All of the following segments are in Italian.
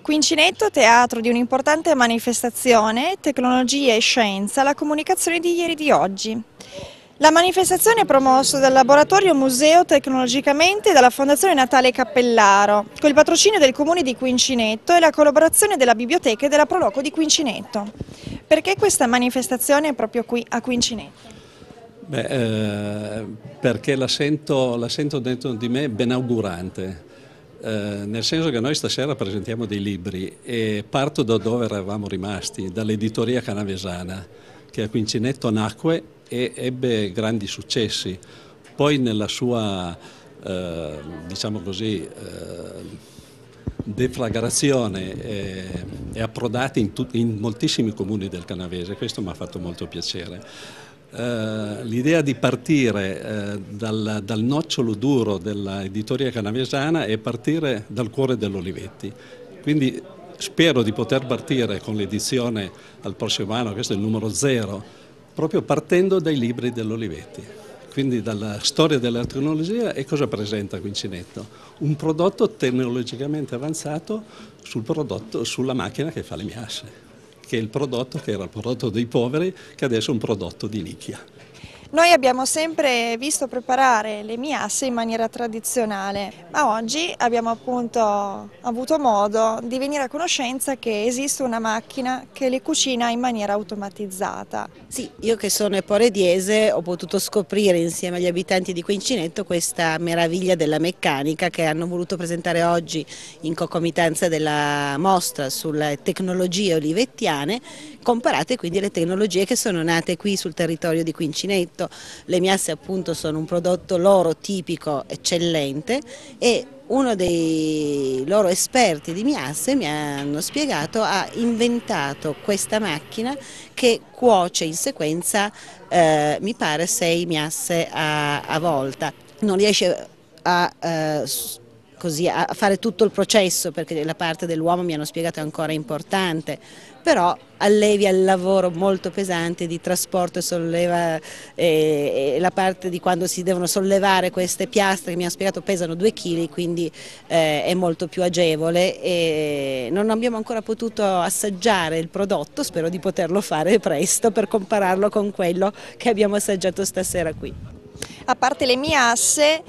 Quincinetto, teatro di un'importante manifestazione, tecnologia e scienza, la comunicazione di ieri e di oggi. La manifestazione è promossa dal Laboratorio Museo Tecnologicamente dalla Fondazione Natale Cappellaro, con il patrocinio del Comune di Quincinetto e la collaborazione della Biblioteca e della Proloco di Quincinetto. Perché questa manifestazione è proprio qui a Quincinetto? Beh, eh, perché la sento, la sento dentro di me benaugurante eh, nel senso che noi stasera presentiamo dei libri e parto da dove eravamo rimasti, dall'editoria canavesana che a Quincinetto nacque e ebbe grandi successi. Poi nella sua, eh, diciamo così, eh, deflagrazione eh, è approdata in, in moltissimi comuni del canavese, questo mi ha fatto molto piacere. Eh, l'idea di partire eh, dal, dal, nocciolo duro dell'editoria canavesana e partire dal cuore dell'Olivetti. Quindi spero di poter partire con l'edizione al prossimo anno, questo è il numero zero, proprio partendo dai libri dell'Olivetti. Quindi dalla storia della tecnologia e cosa presenta Quincinetto? Un prodotto tecnologicamente avanzato sul prodotto, sulla macchina che fa le miasse che è il prodotto che era il prodotto dei poveri, che adesso è un prodotto di nicchia. Noi abbiamo sempre visto preparare le miasse in maniera tradizionale, ma oggi abbiamo appunto avuto modo di venire a conoscenza che esiste una macchina che le cucina in maniera automatizzata. Sì, io che sono eporediese ho potuto scoprire insieme agli abitanti di Quincinetto questa meraviglia della meccanica che hanno voluto presentare oggi in concomitanza della mostra sulle tecnologie olivettiane, comparate quindi alle tecnologie che sono nate qui sul territorio di Quincinetto prodotto. Le miasse appunto sono un prodotto loro tipico, eccellente e uno dei loro esperti di Miasse mi hanno spiegato ha inventato questa macchina che cuoce in sequenza eh, mi pare sei miasse a, a volta. Non riesce a eh, così, a fare tutto il processo perché la parte dell'uomo mi hanno spiegato è ancora importante, però allevia il lavoro molto pesante di trasporto solleva, eh, la parte di quando si devono sollevare queste piastre che mi hanno spiegato pesano 2 kg quindi eh, è molto più agevole e non abbiamo ancora potuto assaggiare il prodotto, spero di poterlo fare presto per compararlo con quello che abbiamo assaggiato stasera qui a parte le mie asse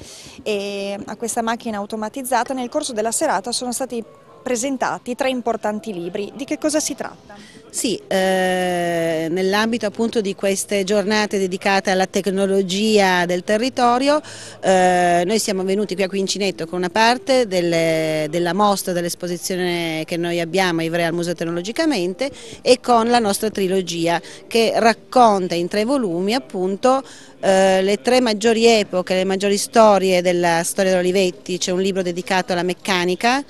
e a questa macchina automatizzata nel corso della serata sono stati presentati tre importanti libri. Di che cosa si tratta? Sì, eh, nell'ambito appunto di queste giornate dedicate alla tecnologia del territorio, eh, noi siamo venuti qui a Quincinetto con una parte delle, della mostra dell'esposizione che noi abbiamo a Ivrea al Museo Tecnologicamente e con la nostra trilogia che racconta in tre volumi appunto eh, le tre maggiori epoche, le maggiori storie della storia dell'Olivetti, c'è un libro dedicato alla meccanica,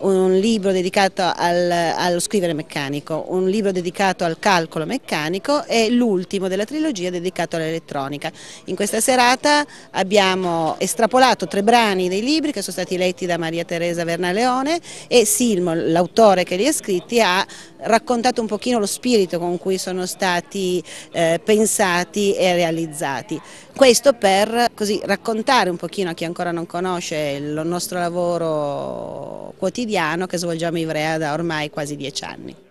un libro dedicato al, allo scrivere meccanico, un libro libro dedicato al calcolo meccanico e l'ultimo della trilogia dedicato all'elettronica. In questa serata abbiamo estrapolato tre brani dei libri che sono stati letti da Maria Teresa Vernaleone e Silmo, l'autore che li ha scritti, ha raccontato un pochino lo spirito con cui sono stati eh, pensati e realizzati. Questo per così, raccontare un pochino a chi ancora non conosce il nostro lavoro quotidiano che svolgiamo a Ivrea da ormai quasi dieci anni.